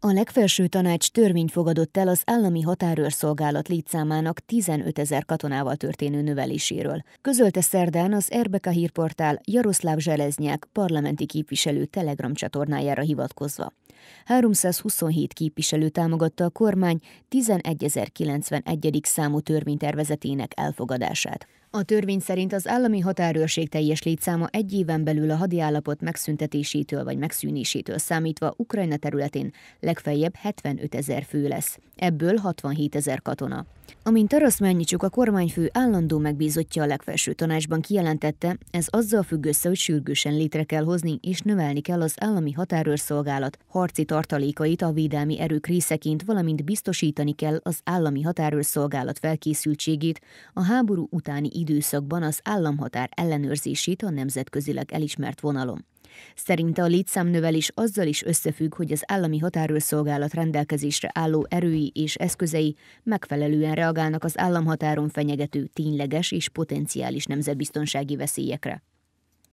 A legfelső tanács törvény fogadott el az állami határőrszolgálat létszámának 15 ezer katonával történő növeléséről. Közölte szerdán az Erbeka hírportál Jaroszláv Zseleznyák parlamenti képviselő Telegram csatornájára hivatkozva. 327 képviselő támogatta a kormány 11.091. számú törvénytervezetének elfogadását. A törvény szerint az állami határőrség teljes létszáma egy éven belül a hadiállapot megszüntetésétől vagy megszűnésétől számítva Ukrajna területén legfeljebb 75 ezer fő lesz, ebből 67 ezer katona. Amint Taraszmányicsuk a kormányfő állandó megbízottja a legfelső tanácsban kijelentette, ez azzal függ össze, hogy sürgősen létre kell hozni és növelni kell az állami határőrszolgálat harci tartalékait a védelmi erők részeként, valamint biztosítani kell az állami határőrszolgálat felkészültségét a háború utáni időszakban az államhatár ellenőrzését a nemzetközileg elismert vonalon. Szerinte a létszámnövelés azzal is összefügg, hogy az állami határőrszolgálat rendelkezésre álló erői és eszközei megfelelően reagálnak az államhatáron fenyegető tényleges és potenciális nemzetbiztonsági veszélyekre.